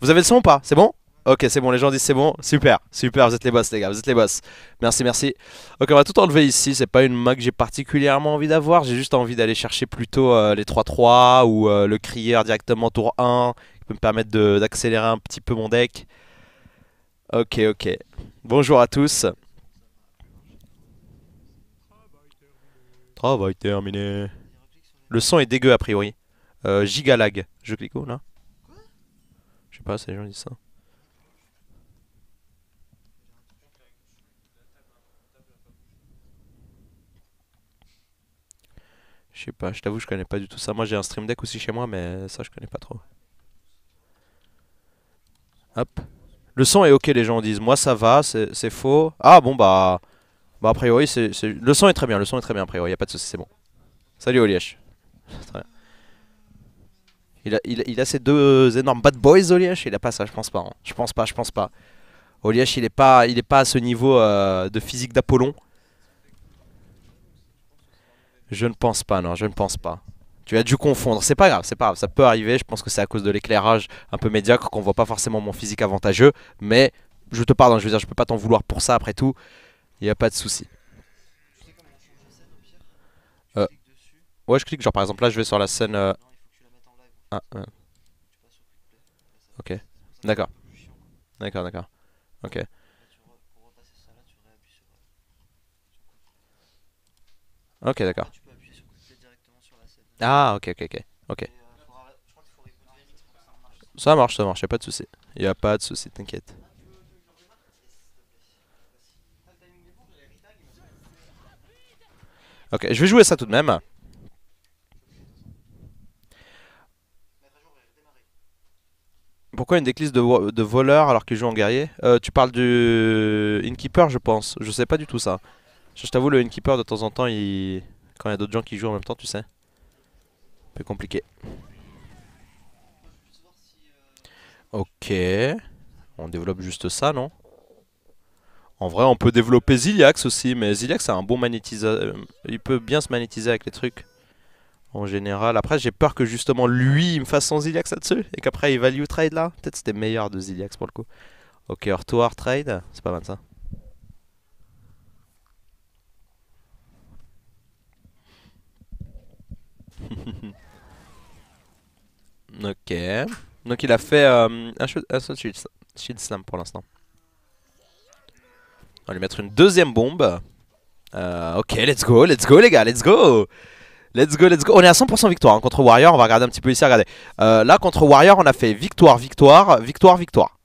Vous avez le son ou pas C'est bon Ok, c'est bon, les gens disent c'est bon. Super, super, vous êtes les boss, les gars, vous êtes les boss. Merci, merci. Ok, on va tout enlever ici. C'est pas une mag que j'ai particulièrement envie d'avoir. J'ai juste envie d'aller chercher plutôt euh, les 3-3 ou euh, le crieur directement tour 1 qui peut me permettre d'accélérer un petit peu mon deck. Ok, ok. Bonjour à tous. Travail terminé. Le son est dégueu a priori. Euh, gigalag. Je clique où là pas, ces gens disent ça. Je sais pas, je t'avoue, je connais pas du tout ça. Moi, j'ai un stream deck aussi chez moi, mais ça, je connais pas trop. Hop. Le son est ok, les gens disent. Moi, ça va, c'est faux. Ah, bon, bah... Bah, a priori, c'est... Le son est très bien, le son est très bien, a priori. Y a pas de soucis, c'est bon. Salut, Oliesh. Il a, il, ces deux euh, énormes bad boys, Olièche, Il a pas ça, je pense pas. Hein. Je pense pas, je pense pas. Olièche, il est pas, il est pas à ce niveau euh, de physique d'Apollon. Je ne pense pas, non, je ne pense pas. Tu as dû confondre. C'est pas grave, c'est pas grave. Ça peut arriver. Je pense que c'est à cause de l'éclairage un peu médiocre qu'on voit pas forcément mon physique avantageux. Mais je te pardonne. Je veux dire, je peux pas t'en vouloir pour ça. Après tout, il n'y a pas de souci. Euh, ouais, je clique. Genre par exemple là, je vais sur la scène. Ah, Ok. D'accord. D'accord, d'accord. Ok. Ok, d'accord. Ah, ok, ok, ok. Ça marche, ça marche, y'a pas de souci. Y'a pas de soucis, t'inquiète. Ok, je vais jouer ça tout de même. Pourquoi une déclisse de, voleurs alors qu'il joue en guerrier euh, Tu parles du innkeeper je pense. Je sais pas du tout ça. Je, t'avoue, le innkeeper de temps en temps, il... quand il y a d'autres gens qui jouent en même temps, tu sais. Un peu compliqué. Ok. On développe juste ça, non En vrai, on peut développer Ziliax aussi, mais Ziliax a un bon magnétisme, euh, Il peut bien se magnétiser avec les trucs en général. Après, j'ai peur que justement lui, il me fasse son Ziliax là-dessus et qu'après il value trade là. Peut-être c'était meilleur de Ziliax pour le coup. Ok, retour trade, c'est pas mal ça. ok. Donc il a fait euh, un, shield, slam pour l'instant. On va lui mettre une deuxième bombe. Euh, ok, let's go, let's go les gars, let's go Let's go, let's go. On est à 100% victoire hein, contre Warrior. On va regarder un petit peu ici. Regardez. Euh, là, contre Warrior, on a fait victoire, victoire, victoire, victoire.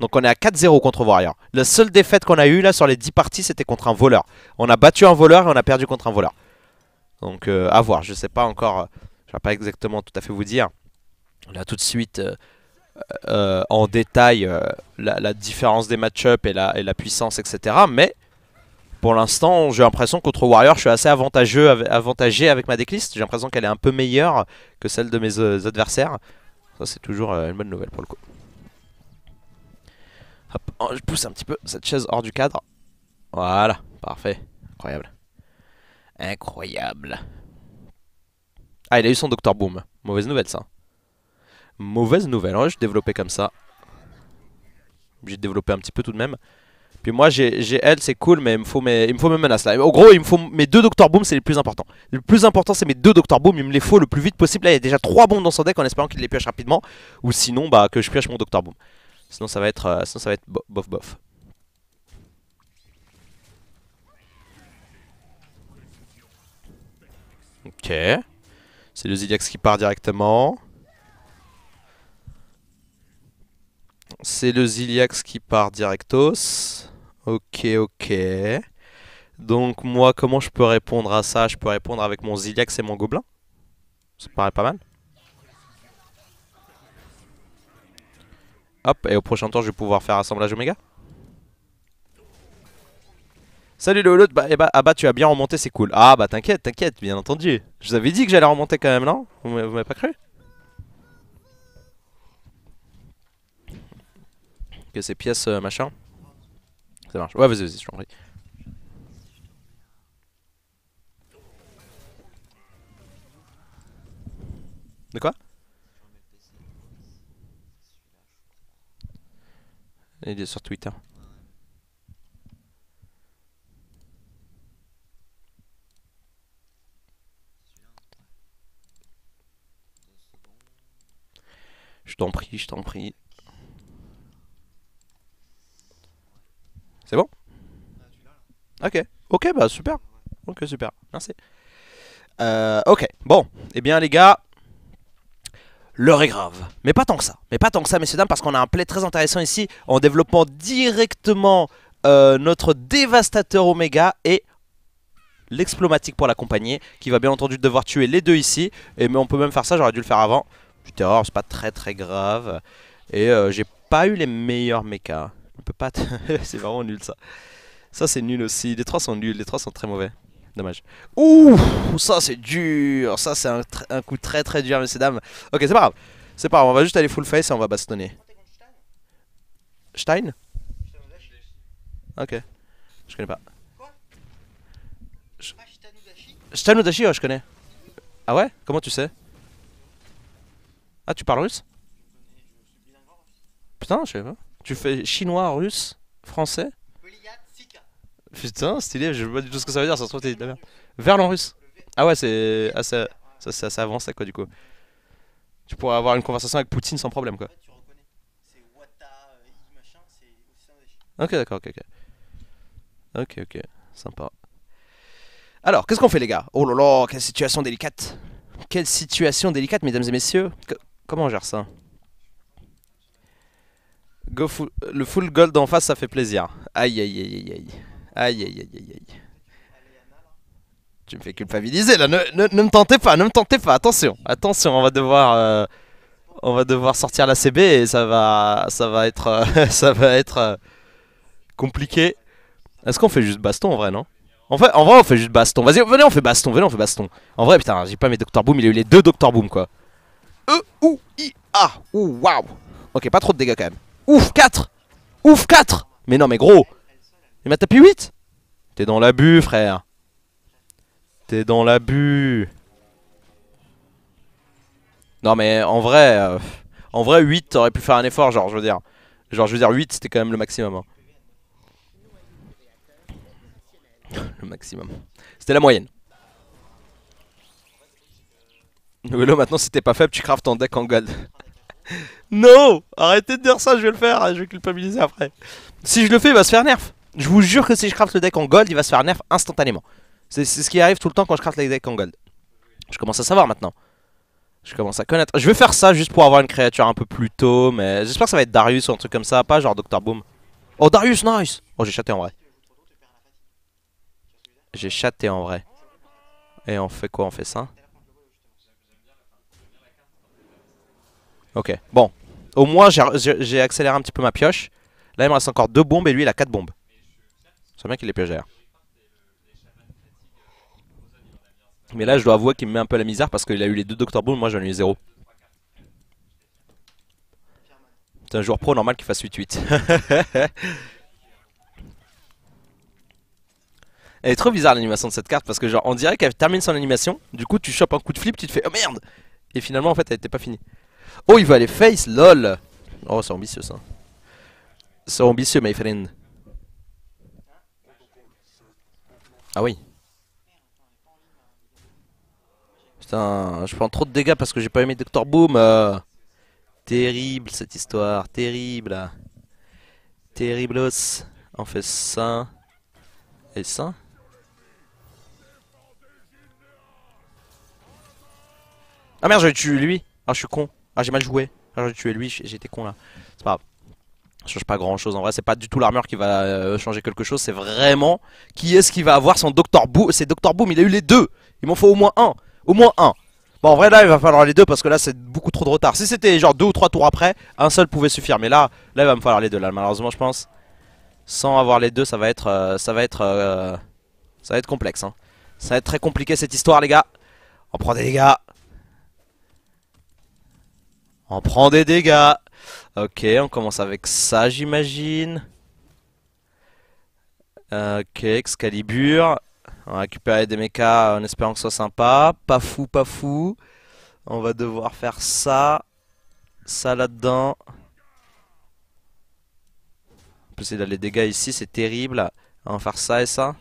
Donc on est à 4-0 contre Warrior. La seule défaite qu'on a eue là sur les 10 parties, c'était contre un voleur. On a battu un voleur et on a perdu contre un voleur. Donc euh, à voir. Je sais pas encore. Euh, je vais pas exactement tout à fait vous dire. Là, tout de suite. en détail la, différence des match-up et la puissance etc mais pour l'instant, j'ai l'impression qu'autre Warrior, je suis assez avantageux, avantagé avec ma décliste J'ai l'impression qu'elle est un peu meilleure que celle de mes euh, adversaires. Ça, c'est toujours euh, une bonne nouvelle pour le coup. Hop, oh, je pousse un petit peu cette chaise hors du cadre. Voilà, parfait. Incroyable. Incroyable. Ah, il a eu son Doctor Boom. Mauvaise nouvelle, ça. Mauvaise nouvelle, hein, je développais comme ça. J'ai développé un petit peu tout de même. Et moi, j'ai elle, c'est cool, mais il me faut mes, il faut menaces là. Au gros, il me faut mes deux Docteur Boom, c'est le plus important Le plus important, c'est mes deux Docteur Boom, il me les faut le plus vite possible. Là, il y a déjà trois bombes dans son deck en espérant qu'il les pioche rapidement. Ou sinon, bah, que je pioche mon Docteur Boom. Sinon, ça va être, euh, ça va être bof bof. Ok. C'est le Ziliax qui part directement. C'est le Ziliax qui part directos. Ok, ok. Donc moi, comment je peux répondre à ça Je peux répondre avec mon Zillax et mon Gobelin. Ça paraît pas mal. Hop, et au prochain tour, je vais pouvoir faire assemblage Omega. Salut le lot bah, eh bah, ah bah tu as bien remonté, c'est cool. Ah bah t'inquiète, t'inquiète, bien entendu. Je vous avais dit que j'allais remonter quand même, non Vous m'avez pas cru Que ces pièces, euh, machin. Ça marche. Ouais, vas-y, vas-y, je t'en prie. De quoi Il est sur Twitter. Je t'en prie, je t'en prie. C'est bon Ok. Ok, bah super. Ok, super. Merci. Euh, ok, bon. Et eh bien, les gars, l'heure est grave. Mais pas tant que ça. Mais pas tant que ça, messieurs, dames, parce qu'on a un play très intéressant ici en développant directement euh, notre dévastateur Oméga et l'explomatique pour l'accompagner qui va bien entendu devoir tuer les deux ici. Et mais on peut même faire ça, j'aurais dû le faire avant. Du terror, oh, c'est pas très très grave. Et euh, j'ai pas eu les meilleurs mechas peut pas. c'est vraiment nul ça. Ça c'est nul aussi. Les trois sont nuls, les trois sont très mauvais. Dommage. Ouh, ça c'est dur. Ça c'est un, un, coup très très dur, messieurs dames. Ok, c'est pas grave. C'est pas grave, on va juste aller full face et on va bastonner. Stein Ok. Je connais pas. Quoi je connais. Ah ouais Comment tu sais Ah, tu parles russe Putain, je sais pas. Tu fais chinois, russe, français Putain, stylé, je sais pas du tout ce que ça veut dire, ça se trouve t'es de la merde. russe Ah ouais, c'est assez, ah, ça, avance, à quoi, du coup. Tu pourrais avoir une conversation avec Poutine sans problème, quoi. Ok, d'accord, ok, ok. Ok, ok, sympa. Alors, qu'est-ce qu'on fait, les gars Oh là là, quelle situation délicate Quelle situation délicate, mesdames et messieurs Comment on gère ça le full gold en face, ça fait plaisir. Aïe, aïe, aïe, aïe, aïe. Aïe, aïe, aïe, Tu me fais culpabiliser là, ne, me tentez pas, ne me tentez pas, attention, attention, on va devoir, euh, on va devoir sortir la CB et ça va, ça va être, euh, ça va être euh, compliqué. Est-ce qu'on fait juste baston en vrai, non en, fait, en vrai, on fait juste baston. Vas-y, venez, on fait baston, venez, on fait baston. En vrai, putain, j'ai pas mes Doctor Boom, il a eu les deux Doctor Boom quoi. E, ou, I, A, ou, waouh. Ok, pas trop de dégâts quand même. Ouf 4 Ouf 4 Mais non mais gros Il m'a tapé 8 T'es dans l'abus frère T'es dans l'abus Non mais en vrai euh, En vrai 8 t'aurais pu faire un effort genre je veux dire Genre je veux dire 8 c'était quand même le maximum hein. Le maximum C'était la moyenne Willow maintenant si t'es pas faible tu craftes ton deck en gold Non Arrêtez de dire ça, je vais le faire, hein, je vais culpabiliser après. Si je le fais, il va se faire nerf. Je vous jure que si je craft le deck en gold, il va se faire nerf instantanément. C'est ce qui arrive tout le temps quand je craft les decks en gold. Je commence à savoir maintenant. Je commence à connaître. Je veux faire ça juste pour avoir une créature un peu plus tôt, mais j'espère que ça va être Darius ou un truc comme ça, pas genre Doctor Boom. Oh Darius, nice Oh j'ai chaté en vrai. J'ai chaté en vrai. Et on fait quoi On fait ça Ok, bon. Au moins, j'ai accéléré un petit peu ma pioche. Là, il me reste encore deux bombes et lui, il a quatre bombes. C'est bien qu'il les piégère. Mais là, je dois avouer qu'il me met un peu la misère parce qu'il a eu les deux Doctor Boom, moi j'en ai eu zéro. C'est un joueur pro normal qu'il fasse 8-8. Elle est trop bizarre l'animation de cette carte parce que genre on dirait qu'elle termine son animation, du coup tu chopes un coup de flip, tu te fais oh merde Et finalement en fait elle était pas finie. Oh, il veut aller face, lol. Oh, c'est ambitieux ça. C'est ambitieux, my friend. Ah oui. Putain, je prends trop de dégâts parce que j'ai pas aimé Doctor Boom. Euh. Terrible cette histoire, terrible. Terrible os On fait ça. Et ça. Ah merde, je tué lui. Ah, je suis con. Ah, j'ai mal joué. Ah, j'ai tué lui, j'étais con là. C'est pas grave. Ça change pas grand chose en vrai. C'est pas du tout l'armure qui va euh, changer quelque chose. C'est vraiment qui est-ce qui va avoir son Docteur Boom. C'est Docteur Boom, il a eu les deux. Il m'en faut au moins un. Au moins un. Bon, en vrai, là, il va falloir les deux parce que là, c'est beaucoup trop de retard. Si c'était genre deux ou trois tours après, un seul pouvait suffire. Mais là, là, il va me falloir les deux. Là, malheureusement, je pense. Sans avoir les deux, ça va être, euh, ça va être, euh, ça va être complexe. Hein. Ça va être très compliqué cette histoire, les gars. On prend des dégâts. On prend des dégâts. Ok, on commence avec ça, j'imagine. Ok, Excalibur. On va récupérer des mechas en espérant que ce soit sympa. Pas fou, pas fou. On va devoir faire ça. Ça là-dedans. En plus, il a les dégâts ici, c'est terrible. On va faire ça et ça.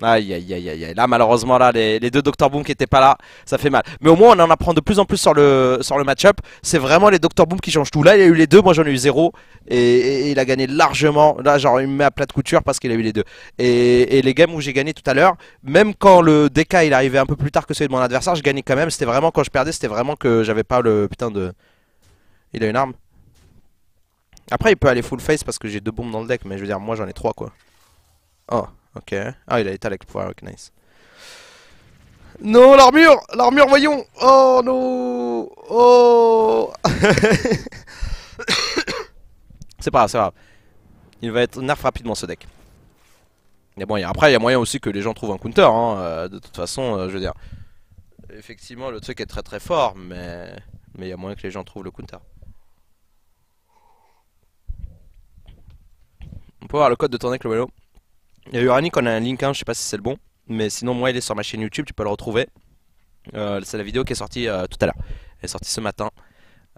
Aïe aïe aïe aïe aïe Là malheureusement là les, deux Dr. Boom qui étaient pas là ça fait mal Mais au moins on en apprend de plus en plus sur le, sur le match-up C'est vraiment les Dr. Boom qui changent tout Là il a eu les deux moi j'en ai eu zéro et, il a gagné largement Là genre il me met à plat de couture parce qu'il a eu les deux Et, les games où j'ai gagné tout à l'heure Même quand le DK il arrivait un peu plus tard que celui de mon adversaire Je gagnais quand même C'était vraiment quand je perdais c'était vraiment que j'avais pas le putain de... Il a une arme Après il peut aller full face parce que j'ai deux bombes dans le deck Mais je veux dire moi j'en ai trois quoi Oh Ok. Ah, il a été avec le pouvoir, ok, nice. Non, l'armure L'armure, voyons Oh, non Oh C'est pas grave, c'est pas grave. Il va être nerf rapidement, ce deck. Mais bon, y a, après, il y a moyen aussi que les gens trouvent un counter, hein, euh, de toute façon, euh, je veux dire. Effectivement, le truc est très très fort, mais... Mais il y a moyen que les gens trouvent le counter. On peut voir le code de ton deck, le vélo il y a Uranic, on a un link, hein, je sais pas si c'est le bon. Mais sinon, moi, il est sur ma chaîne YouTube, tu peux le retrouver. Euh, c'est la vidéo qui est sortie euh, tout à l'heure. Elle est sortie ce matin.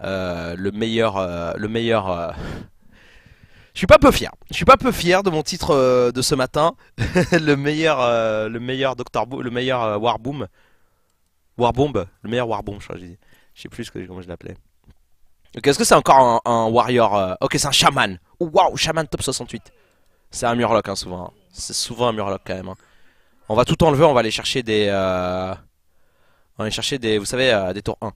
Euh, le meilleur. le meilleur Je suis pas peu fier. Je suis pas peu fier de mon titre de ce matin. le meilleur, le meilleur Doctor le meilleur Warboom, Warbomb, le meilleur Warbomb, je crois que j'ai dit. Je sais plus comment je l'appelais. Ok, est-ce que c'est encore un, warrior Ok, c'est un shaman. Waouh, shaman top 68. C'est un murloc hein, souvent. Hein. C'est souvent un Murloc quand même. Hein. On va tout enlever, on va aller chercher des... Euh, on va aller chercher des, vous savez, euh, des tours 1.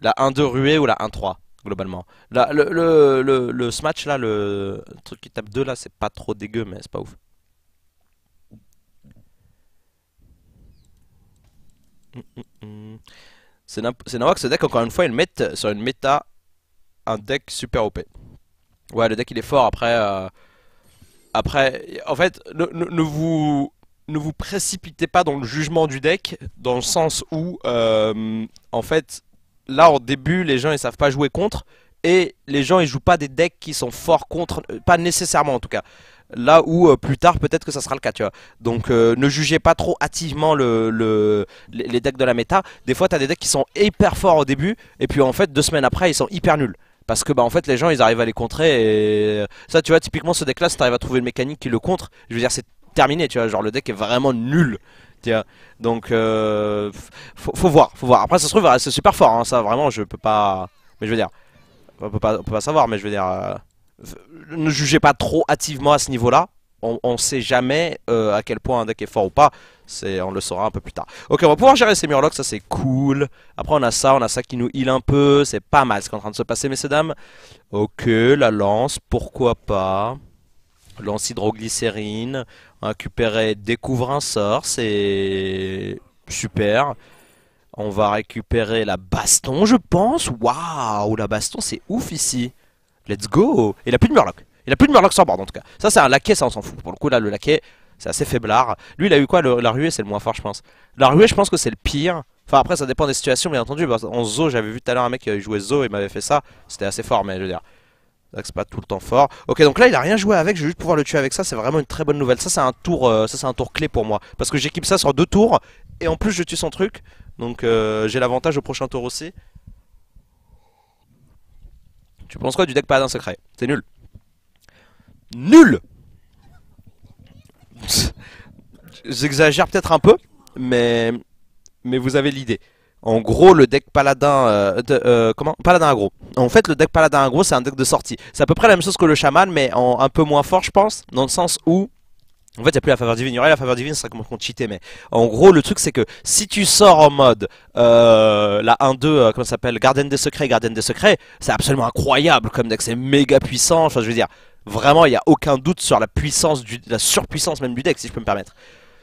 La 1-2 ruée ou la 1-3, globalement. le, le, le, smash là, le truc qui tape 2 là, c'est pas trop dégueu, mais c'est pas ouf. Mm, mm, mm. C'est normal que ce deck, encore une fois, il met sur une méta un deck super OP. Ouais, le deck il est fort, après... Euh... Après, en fait, ne, vous ne vous précipitez pas dans le jugement du deck, dans le sens où, euh, en fait, là au début, les gens ils savent pas jouer contre, et les gens ils jouent pas des decks qui sont forts contre, euh, pas nécessairement en tout cas. Là où euh, plus tard peut-être que ça sera le cas, tu vois. Donc ne jugez pas trop hâtivement le, les decks de la méta. Des fois tu as des decks qui sont hyper forts au début et puis en fait deux semaines après ils sont hyper nuls. Parce que bah en fait les gens ils arrivent à les contrer et ça tu vois typiquement ce deck là si t'arrives à trouver une mécanique qui le contre, je veux dire c'est terminé tu vois, genre le deck est vraiment nul. Donc euh, faut, voir, faut voir. Après ça se trouve c'est super fort, hein, ça vraiment je peux pas. Mais je veux dire, on peut pas, peut pas savoir, mais je veux dire, euh, ne jugez pas trop hâtivement à ce niveau-là on ne sait jamais euh, à quel point un deck est fort ou pas. On le saura un peu plus tard. Ok, on va pouvoir gérer ces murlocs, ça c'est cool. Après on a ça, on a ça qui nous heal un peu. C'est pas mal ce qui est en train de se passer, messieurs dames. Ok, la lance, pourquoi pas. Lance hydroglycérine. Récupérer, découvre un sort, c'est super. On va récupérer la baston, je pense. Waouh, la baston c'est ouf ici. Let's go. Et il a plus de murlocs. Il a plus de Murloc board en tout cas. Ça, c'est un laquais, ça on s'en fout. Pour le coup, là, le laquais, c'est assez faiblard. Lui, il a eu quoi La ruée, c'est le moins fort, je pense. La ruée, je pense que c'est le pire. Enfin, après, ça dépend des situations, bien entendu. En Zo, j'avais vu tout à l'heure un mec qui euh, jouait Zo et m'avait fait ça. C'était assez fort, mais je veux dire. C'est pas tout le temps fort. Ok, donc là, il a rien joué avec. Je vais juste pouvoir le tuer avec ça. C'est vraiment une très bonne nouvelle. Ça, c'est un tour euh, ça c'est un tour clé pour moi. Parce que j'équipe ça sur deux tours. Et en plus, je tue son truc. Donc, euh, j'ai l'avantage au prochain tour aussi. Tu penses quoi du deck pas d'un secret C'est nul nul. J'exagère peut-être un peu, mais, mais vous avez l'idée. En gros, le deck paladin, euh, euh, comment Paladin aggro. En fait, le deck paladin aggro, c'est un deck de sortie. C'est à peu près la même chose que le chaman, mais en un peu moins fort, je pense, dans le sens où en fait, il n'y a plus la faveur divine. Il y aurait la faveur divine, ça serait qu'on cheaté. Mais en gros, le truc, c'est que si tu sors en mode euh, la 1-2, comment ça s'appelle Garden des Secrets, Garden des Secrets, c'est absolument incroyable comme deck. C'est méga puissant. Enfin, je veux dire, vraiment, il n'y a aucun doute sur la puissance, du, la surpuissance même du deck, si je peux me permettre.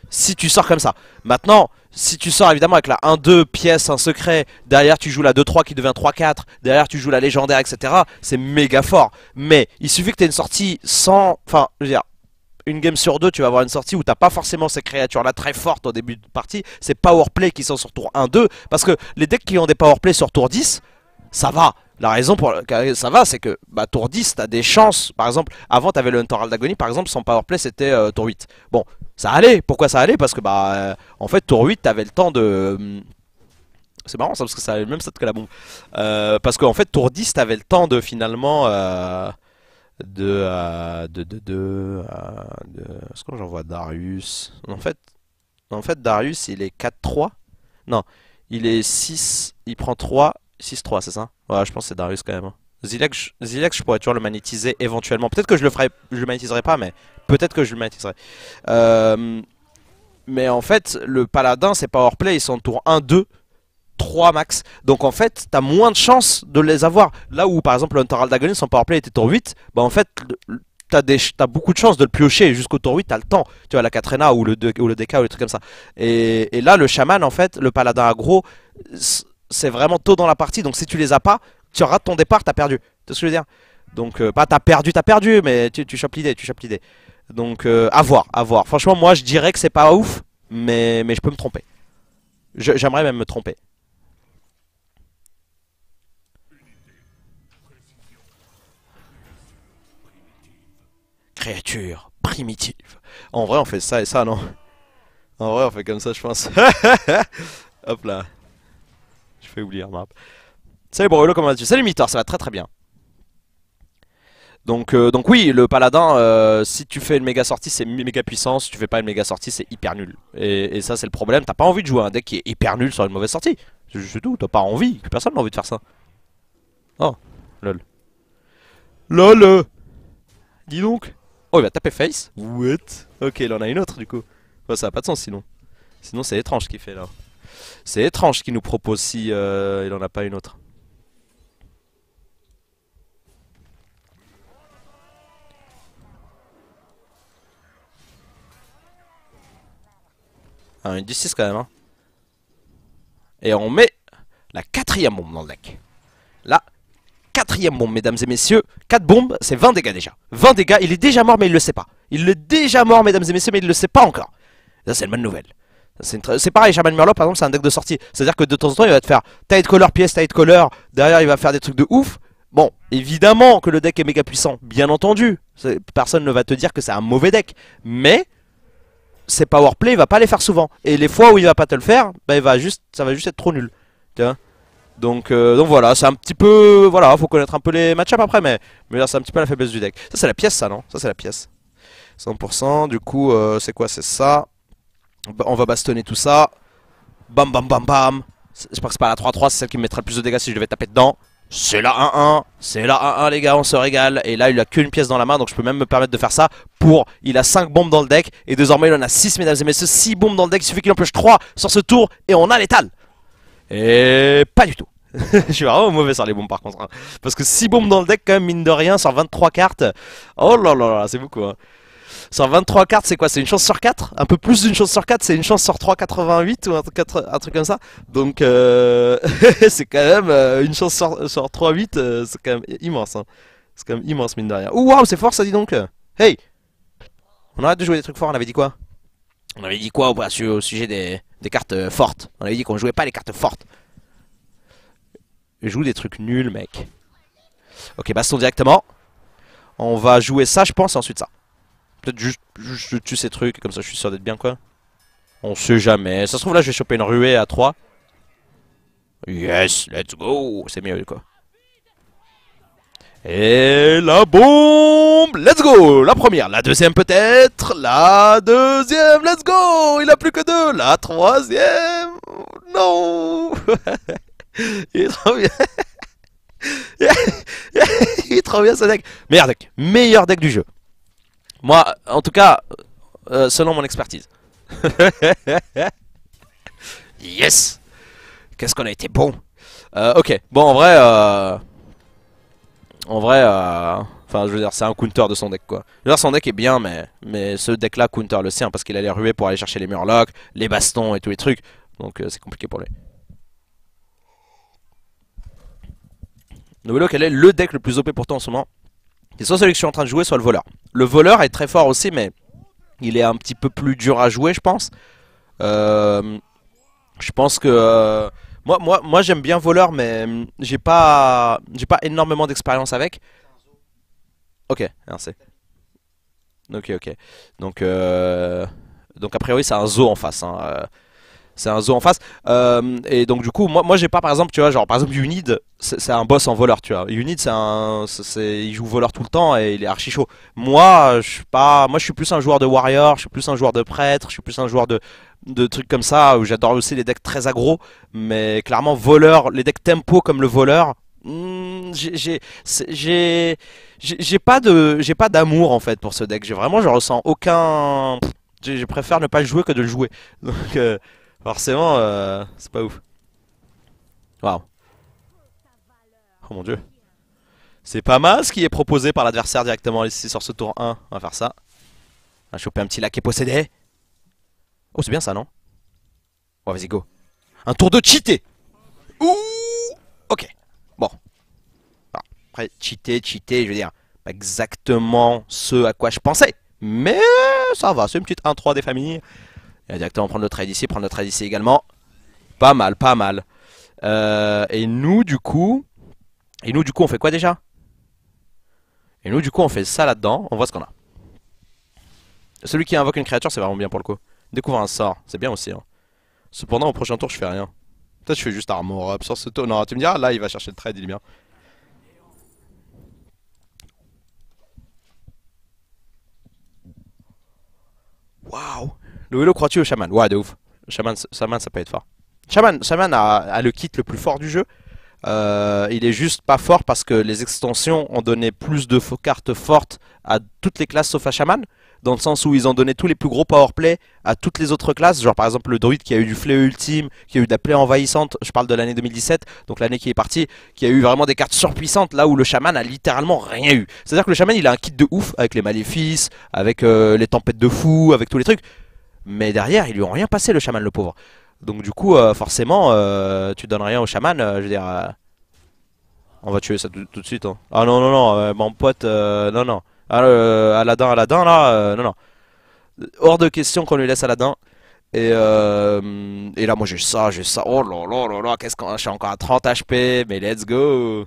Si tu sors comme ça. Maintenant, si tu sors évidemment avec la 1-2, pièce, un secret, derrière tu joues la 2-3 qui devient 3-4, derrière tu joues la légendaire, etc., c'est méga fort. Mais il suffit que tu aies une sortie sans... Enfin, je veux dire, une game sur deux, tu vas avoir une sortie où tu t'as pas forcément ces créatures-là très fortes au début de partie. C'est powerplay qui sont sur tour 1-2. Parce que les decks qui ont des powerplay sur tour 10, ça va. La raison pour laquelle ça va, c'est que bah, tour 10, t'as des chances. Par exemple, avant, t'avais le Hunter d'agonie, par exemple, son powerplay, c'était euh, tour 8. Bon, ça allait. Pourquoi ça allait Parce que, bah, euh, en fait, tour 8, t'avais le temps de. Hmm, c'est marrant ça, parce que ça avait le même stat que la bombe. Euh, parce qu'en fait, tour 10, t'avais le temps de finalement. de, de, de, Est-ce que j'envoie Darius En fait, en fait, Darius, il est 4-3. Non, il est 6, il prend 3, 6-3, c'est ça Ouais, je pense que c'est Darius quand même. Zilex, hein. Zilex, je pourrais toujours le magnétiser éventuellement. Peut-être que je le ferai, je le magnétiserai pas, mais peut-être que je le magnétiserai. Euh, mais en fait, le paladin, c'est power play, ils sont tour 1, 2, 3 max. Donc en fait, t'as moins de chances de les avoir. Là où par exemple, le Hunter Aldagonin, son powerplay était tour 8, bah en fait, t'as as beaucoup de chances de le piocher jusqu'au tour 8, t'as le temps. Tu vois, la Katrina, ou le, ou le DK ou les trucs comme ça. Et, et là, le chaman, en fait, le paladin aggro c'est vraiment tôt dans la partie, donc si tu les as pas, tu rates ton départ, t'as perdu. Tu ce que je veux dire Donc, euh, pas euh, as t'as perdu, t'as perdu, mais tu, tu chopes l'idée, tu chopes l'idée. Donc, euh, à voir, à voir. Franchement, moi, je dirais que c'est pas ouf, mais, mais je peux me tromper. J'aimerais même me tromper. Créature primitive. En vrai, on fait ça et ça, non En vrai, on fait comme ça, je pense. Hop là. Je fais oublier, marap. Salut Brolo, comment vas-tu Salut Mitor, ça va très très bien. Donc, euh, donc oui, le paladin, euh, si tu fais une méga sortie, c'est méga puissance Si tu fais pas une méga sortie, c'est hyper nul. Et, ça, c'est le problème. T'as pas envie de jouer un deck qui est hyper nul sur une mauvaise sortie. C'est tout, t'as pas envie. Personne n'a envie de faire ça. Oh, lol. LOL Dis donc Oh, il va taper face What Ok, il en a une autre du coup. Oh, ça a pas de sens sinon. Sinon, c'est étrange ce qu'il fait là. C'est étrange qu'il nous propose si euh, il en a pas une autre. Ah, une 6 quand même. Hein. Et on met la quatrième bombe dans le deck. La quatrième bombe, mesdames et messieurs. 4 bombes, c'est 20 dégâts déjà. 20 dégâts, il est déjà mort mais il le sait pas. Il est déjà mort, mesdames et messieurs, mais il le sait pas encore. Ça, c'est une bonne nouvelle. C'est pareil, Shaman Murloc par exemple, c'est un deck de sortie. C'est-à-dire que de temps en temps, il va te faire de color, pièce, de color. Derrière, il va faire des trucs de ouf. Bon, évidemment que le deck est méga puissant, bien entendu. Personne ne va te dire que c'est un mauvais deck. Mais ses powerplay, il va pas les faire souvent. Et les fois où il va pas te le faire, bah, il va juste, ça va juste être trop nul. donc, euh, donc voilà, c'est un petit peu. Voilà, faut connaître un peu les match après, mais, mais là c'est un petit peu la faiblesse du deck. Ça c'est la pièce, ça non Ça c'est la pièce. 100%, du coup, euh, c'est quoi C'est ça on va bastonner tout ça. Bam, bam, bam, bam. Je pense que c'est pas la 3-3, c'est celle qui me mettra le plus de dégâts si je devais taper dedans. C'est la 1-1, c'est la 1-1 les gars, on se régale. Et là, il a qu'une pièce dans la main, donc je peux même me permettre de faire ça pour... Il a 5 bombes dans le deck, et désormais il en a 6, mesdames et messieurs, 6 bombes dans le deck. Il suffit qu'il en pioche 3 sur ce tour, et on a l'étal. Et pas du tout. je suis vraiment mauvais sur les bombes par contre. Hein. Parce que 6 bombes dans le deck, quand même, mine de rien, sur 23 cartes. Oh là là là, c'est beaucoup. Hein. Sur 23 cartes, c'est quoi C'est une chance sur 4 Un peu plus d'une chance sur 4, c'est une chance sur 3,88 ou un truc, comme ça. Donc euh... c'est quand même euh, une chance sur, sur 3,8, euh, c'est quand même immense. Hein. C'est quand même immense mine de rien. Ouh, waouh, c'est fort ça, dit donc Hey On arrête de jouer des trucs forts, on avait dit quoi On avait dit quoi au, sujet des, cartes euh, fortes On avait dit qu'on jouait pas les cartes fortes. Je joue des trucs nuls, mec. Ok, baston directement. On va jouer ça, je pense, et ensuite ça. Peut-être juste, je tue ces trucs, comme ça je suis sûr d'être bien quoi. On sait jamais. Ça se trouve là je vais choper une ruée à 3. Yes, let's go C'est mieux quoi. Et la bombe Let's go La première, la deuxième peut-être La deuxième, let's go Il a plus que deux La troisième Non Il est trop bien Il est trop bien ce deck Meilleur deck, meilleur deck du jeu moi, en tout cas, euh, selon mon expertise. yes Qu'est-ce qu'on a été bon euh, Ok, bon en vrai... Euh, en vrai... Enfin je veux dire, c'est un counter de son deck quoi. Je son deck est bien, mais, mais ce deck là counter le sien parce qu'il allait ruer pour aller chercher les murlocs, les bastons et tous les trucs. Donc c'est compliqué pour lui. Nouvelo, quel est le deck le plus OP pour toi en ce moment soit celui que je suis en train de jouer, soit le voleur. Le voleur est très fort aussi, mais il est un petit peu plus dur à jouer, je pense. Euh, je pense que... Euh, moi, moi, moi j'aime bien voleur, mais euh, j'ai pas, j'ai pas énormément d'expérience avec. Ok, merci. Ah, ok, ok. Donc, euh, donc a priori, c'est un zoo en face. Hein, c'est un zoo en face. Euh, et donc du coup, moi, moi j'ai pas par exemple, tu vois, genre par exemple Unid, c'est un boss en voleur, tu vois. Unid, c'est un, il joue voleur tout le temps et il est archi chaud. Moi, je suis pas, moi je suis plus un joueur de warrior, je suis plus un joueur de prêtre, je suis plus un joueur de de trucs comme ça où j'adore aussi les decks très agro mais clairement voleur, les decks tempo comme le voleur, hmm, j'ai j'ai pas de j'ai pas d'amour en fait pour ce deck. J'ai vraiment je ressens aucun. Je préfère ne pas le jouer que de le jouer. Donc euh, Forcément, euh, c'est pas ouf. Waouh. Oh mon dieu. C'est pas mal ce qui est proposé par l'adversaire directement ici sur ce tour 1. On va faire ça. On va choper un petit lac et possédé. Oh, c'est bien ça, non Oh, vas-y, go. Un tour de cheaté Ouh Ok. Bon. après, cheaté, cheaté, je veux dire, pas exactement ce à quoi je pensais. Mais euh, ça va, c'est une petite 1-3 des familles. Il va directement prendre le trade ici, prendre le trade ici également. Pas mal, pas mal. Euh, et nous, du coup... Et nous, du coup, on fait quoi déjà Et nous, du coup, on fait ça là-dedans. On voit ce qu'on a. Celui qui invoque une créature, c'est vraiment bien pour le coup. Découvre un sort, c'est bien aussi. Hein. Cependant, au prochain tour, je fais rien. Peut-être je fais juste armor up sur ce tour. Non, tu me diras, là, il va chercher le trade, il est bien. Waouh le Hello crois-tu au Shaman Ouais, de ouf. Shaman, Shaman, ça peut être fort. Shaman, Shaman a, le kit le plus fort du jeu. Euh, il est juste pas fort parce que les extensions ont donné plus de cartes fortes à toutes les classes sauf à Shaman. Dans le sens où ils ont donné tous les plus gros power powerplay à toutes les autres classes. Genre par exemple le druide qui a eu du fléau ultime, qui a eu de la plaie envahissante. Je parle de l'année 2017, donc l'année qui est partie. Qui a eu vraiment des cartes surpuissantes là où le shaman a littéralement rien eu. C'est-à-dire que le shaman il a un kit de ouf avec les maléfices, avec euh, les tempêtes de fous, avec tous les trucs mais derrière, ils lui ont rien passé, le chaman, le pauvre. Donc du coup, euh, forcément, euh, tu donnes rien au chaman, euh, je veux dire... on va tuer ça tout, de suite. Hein. Ah non, non, non, mon pote, non, non. Ah, Aladdin, Aladdin, là, non, non. Hors de question qu'on lui laisse Aladdin. Et, et là, moi, j'ai ça, j'ai ça. Oh là là là là, qu'est-ce qu'on... Je suis encore à 30 HP, mais let's go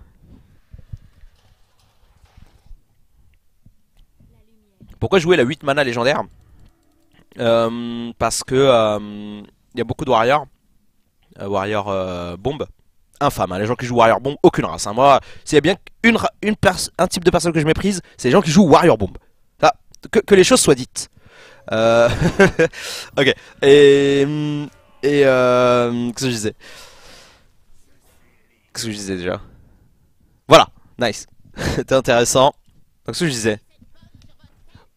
Pourquoi jouer la 8 mana légendaire euh, parce que il euh, y a beaucoup de Warriors. Euh, warriors Bombe. Infâmes, hein. les gens qui jouent Warrior Bomb, aucune race. Hein. Moi, s'il y a bien une, une un type de personne que je méprise, c'est les gens qui jouent Warrior Bomb. que, les choses soient dites. ok. Et. Mm, et. Qu'est-ce que je disais Qu'est-ce que je disais déjà Voilà, nice. C'était intéressant. Donc ce que je disais,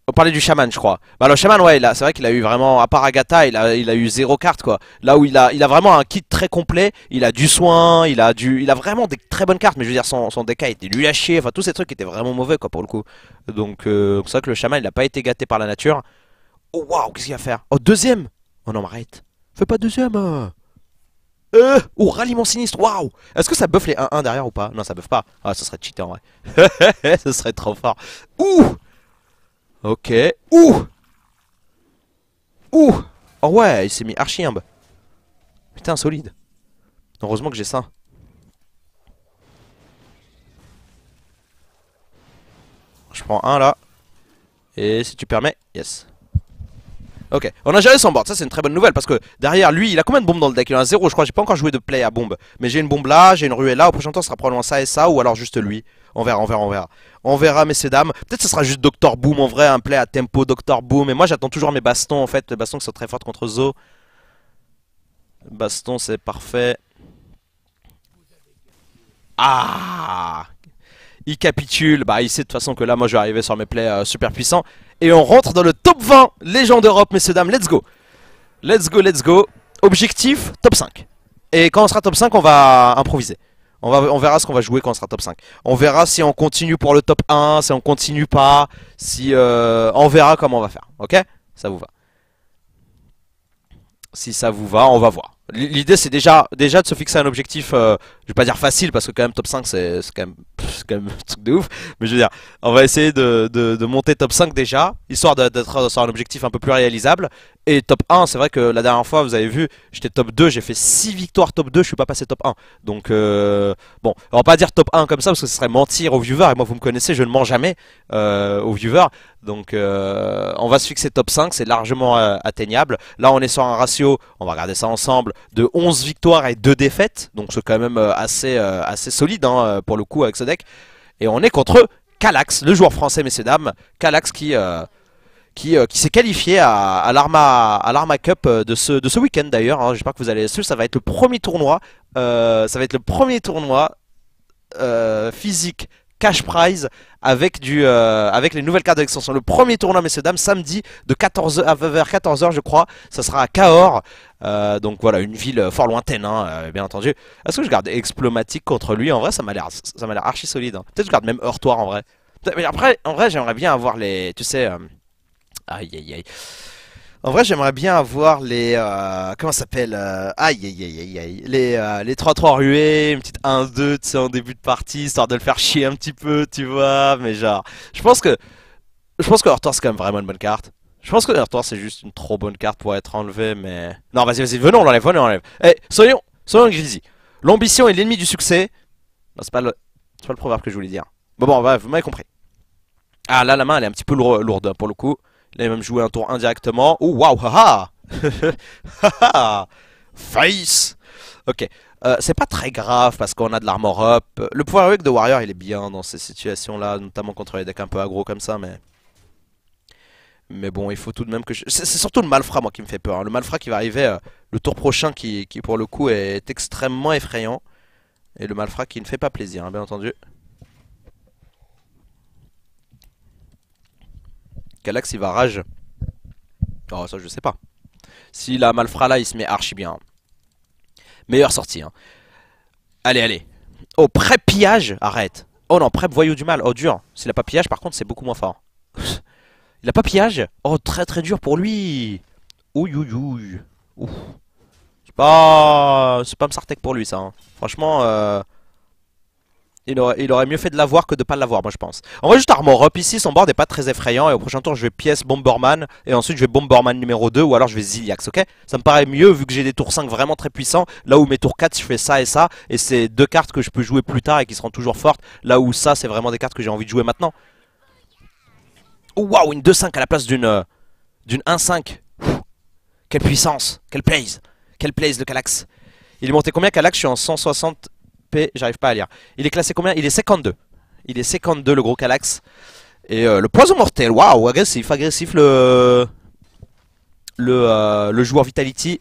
on parlait du chaman je crois Bah le chaman ouais c'est vrai qu'il a eu vraiment à part Agatha il a, il a eu zéro carte quoi Là où il a, il a vraiment un kit très complet Il a du soin il a du il a vraiment des très bonnes cartes mais je veux dire son, son a était lui lâché Enfin tous ces trucs étaient vraiment mauvais quoi pour le coup Donc euh, c'est vrai que le chaman il a pas été gâté par la nature Oh waouh qu'est-ce qu'il va faire Oh deuxième Oh non arrête Fais pas deuxième hein. Euh Oh ralliement sinistre Waouh Est-ce que ça buff les 1-1 derrière ou pas Non ça buff pas Ah ça serait cheaté en vrai Ça serait trop fort Ouh Ok. Ouh Ouh Oh ouais, il s'est mis archi imbe. Putain, solide. Heureusement que j'ai ça. Je prends un là. Et si tu permets, yes. Ok, on a géré son board, ça c'est une très bonne nouvelle parce que derrière lui, il a combien de bombes dans le deck Il en a 0 je crois, j'ai pas encore joué de play à bombe. Mais j'ai une bombe là, j'ai une ruée là, au prochain temps ce sera probablement ça et ça, ou alors juste lui. On verra, on verra, on verra. On verra, messieurs, dames. Peut-être ce sera juste Doctor Boom en vrai, un play à tempo, Doctor Boom. Et moi j'attends toujours mes bastons en fait, les bastons qui sont très fortes contre Zo. Baston, c'est parfait. Ah Il capitule, bah il sait de toute façon que là moi je vais arriver sur mes plays euh, super puissants. Et on rentre dans le top 20 légendes d'Europe, messieurs, dames. Let's go. Let's go, let's go. Objectif, top 5. Et quand on sera top 5, on va improviser. On, va, on verra ce qu'on va jouer quand on sera top 5. On verra si on continue pour le top 1, si on continue pas, si euh, on verra comment on va faire. Ok Ça vous va Si ça vous va, on va voir. L'idée c'est déjà, déjà de se fixer un objectif, euh, je vais pas dire facile parce que quand même top 5 c'est quand, même, quand même un truc de ouf, mais je veux dire, on va essayer de, de, de monter top 5 déjà, histoire d'être sur un objectif un peu plus réalisable, et top 1, c'est vrai que la dernière fois, vous avez vu, j'étais top 2, j'ai fait 6 victoires top 2, je suis pas passé top 1. Donc, euh, bon, on va pas dire top 1 comme ça, parce que ce serait mentir aux viewers, et moi vous me connaissez, je ne mens jamais euh, aux viewers. Donc, euh, on va se fixer top 5, c'est largement atteignable. Là, on est sur un ratio, on va regarder ça ensemble, de 11 victoires et 2 défaites. Donc, c'est quand même assez, assez solide, hein, pour le coup, avec ce deck. Et on est contre Kalax, le joueur français, messieurs, dames. Kalax qui... Euh, qui, s'est qualifié à, à l'Arma Cup euh, de ce, de ce week-end d'ailleurs. Hein. J'espère que vous allez suivre. Ça va être le premier tournoi. Euh, ça va être le premier tournoi physique cash prize avec du avec les nouvelles cartes d'extension. Le premier tournoi, messieurs dames, samedi de 14 vers 14h, je crois. Ça sera à Cahors. donc voilà, une ville fort lointaine, hein, bien entendu. Est-ce que je garde Explomatique contre lui En vrai, ça m'a l'air ça m'a l'air archi solide. Hein. Peut-être que je garde même Heurtoir en vrai. Mais après, en vrai, j'aimerais bien avoir les, tu sais. Aïe aïe aïe. En vrai, j'aimerais bien avoir les. Euh, comment ça s'appelle euh, Aïe aïe aïe aïe aïe. Les, euh, les 3-3 ruées, une petite 1-2, tu sais, en début de partie, histoire de le faire chier un petit peu, tu vois. Mais genre, je pense que. Je pense que Hortor c'est quand même vraiment une bonne carte. Je pense que Hortor c'est juste une trop bonne carte pour être enlevée, mais. Non, vas-y, vas-y, venons, on l'enlève, venons, on l'enlève. Eh, soyons, soyons Grizzly. L'ambition est l'ennemi du succès. Non, c'est pas le. C'est pas le proverbe que je voulais dire. Bon, bon, vous m'avez compris. Ah, là, la main, elle est un petit peu lourde, pour le coup. Il a même joué un tour indirectement. Oh, waouh, Ha ha Face Ok, euh, c'est pas très grave parce qu'on a de l'armor up. Le pouvoir avec de Warrior, il est bien dans ces situations-là, notamment contre les decks un peu aggro comme ça, mais... Mais bon, il faut tout de même que je... C'est surtout le Malfra, moi, qui me fait peur. Hein. Le Malfra qui va arriver euh, le tour prochain, qui, pour le coup, est extrêmement effrayant. Et le Malfra qui ne fait pas plaisir, hein, bien entendu. quel il va rage Oh, ça je sais pas. Si la Malfra là, il se met archi bien. Meilleure sortie. Hein. Allez, allez. Oh, prep pillage Arrête. Oh non, prep voyou du mal. Oh, dur. S'il a pas pillage, par contre, c'est beaucoup moins fort. il a pas pillage Oh, très très dur pour lui. Ouh, ouh, ouh. C'est pas... C'est pas sartec pour lui, ça. Hein. Franchement... Euh il aurait, mieux fait de l'avoir que de pas l'avoir, moi je pense. En vrai, juste Armor Up ici, son board n'est pas très effrayant. Et au prochain tour, je vais pièce Bomberman. Et ensuite, je vais Bomberman numéro 2 ou alors je vais Ziliax, ok Ça me paraît mieux vu que j'ai des tours 5 vraiment très puissants. Là où mes tours 4, je fais ça et ça. Et c'est deux cartes que je peux jouer plus tard et qui seront toujours fortes. Là où ça, c'est vraiment des cartes que j'ai envie de jouer maintenant. Oh, waouh, une 2-5 à la place d'une euh, d'une 1-5. Quelle puissance, quelle plays, quelle place le Calax. Il est monté combien Calax Je suis en 160 j'arrive pas à lire. Il est classé combien Il est 52. Il est 52 le gros Kalax. Et euh, le poison mortel, waouh, agressif, agressif le euh, le, joueur Vitality.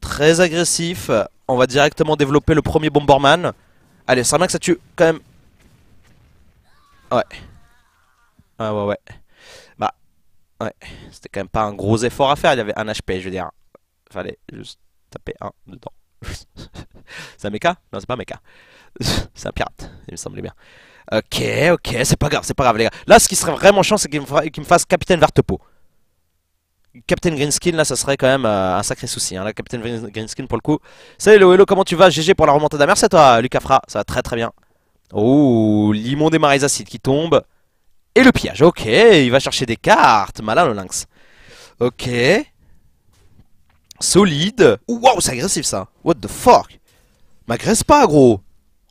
Très agressif. On va directement développer le premier Bomberman. Allez, ça bien que ça tue quand même. Ouais. Ouais, ouais, ouais. Bah, ouais. C'était quand même pas un gros effort à faire. Il y avait un HP, je veux dire. Fallait juste taper un dedans. c'est un mecha Non, c'est pas un mecha. c'est un pirate, il me semblait bien. Ok, ok, c'est pas grave, c'est pas grave, les gars. Là, ce qui serait vraiment chiant, c'est qu'il me, fasse Capitaine Vertepo. Captain Greenskin, là, ça serait quand même euh, un sacré souci. Hein. Là, Captain Greenskin, pour le coup. Salut, hello, hello, comment tu vas GG pour la remontada. mer c'est toi, Lucas Ça va très très bien. Oh, limon des marais acides qui tombe. Et le pillage, ok, il va chercher des cartes, malin le lynx. Ok, Solide. Waouh, c'est agressif ça. What the fuck M'agresse pas, gros.